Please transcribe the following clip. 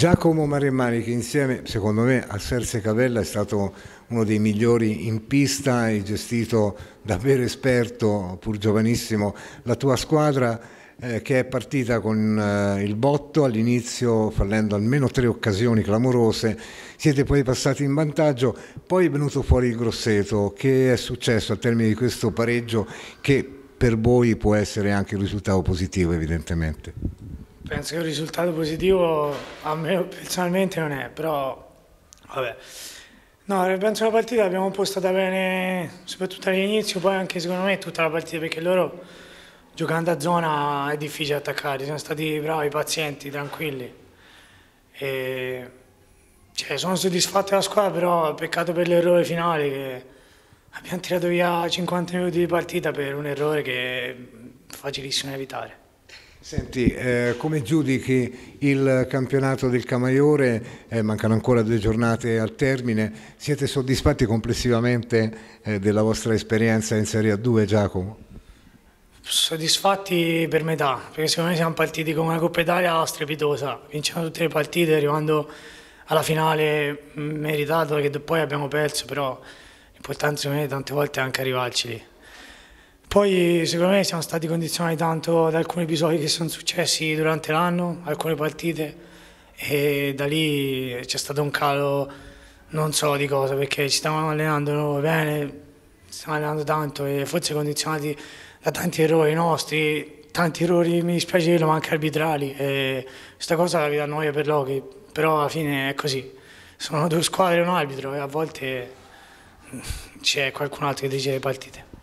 Giacomo Maremmani che insieme secondo me a Serse Cavella è stato uno dei migliori in pista, e gestito davvero esperto, pur giovanissimo, la tua squadra eh, che è partita con eh, il botto all'inizio fallendo almeno tre occasioni clamorose, siete poi passati in vantaggio, poi è venuto fuori il Grosseto, che è successo a termine di questo pareggio che per voi può essere anche un risultato positivo evidentemente? Penso che un risultato positivo a me personalmente non è, però vabbè. No, penso la partita l'abbiamo impostata bene, soprattutto all'inizio, poi anche secondo me tutta la partita, perché loro giocando a zona è difficile attaccare, sono stati bravi, pazienti, tranquilli. E, cioè, sono soddisfatto della squadra, però peccato per l'errore finale che abbiamo tirato via 50 minuti di partita per un errore che è facilissimo evitare. Senti, eh, come giudichi il campionato del Camaiore? Eh, mancano ancora due giornate al termine. Siete soddisfatti complessivamente eh, della vostra esperienza in Serie A2, Giacomo? Soddisfatti per metà, perché secondo me siamo partiti con una Coppa Italia strepitosa, vincendo tutte le partite, arrivando alla finale mm, meritata che poi abbiamo perso, però l'importante secondo me tante volte è anche arrivarci lì. Poi secondo me siamo stati condizionati tanto da alcuni episodi che sono successi durante l'anno, alcune partite e da lì c'è stato un calo non so di cosa perché ci stavamo allenando bene, ci stavamo allenando tanto e forse condizionati da tanti errori nostri, tanti errori mi dispiace dirlo ma anche arbitrali e questa cosa la vi dà noia per Loki, però alla fine è così, sono due squadre e un arbitro e a volte c'è qualcun altro che decide le partite.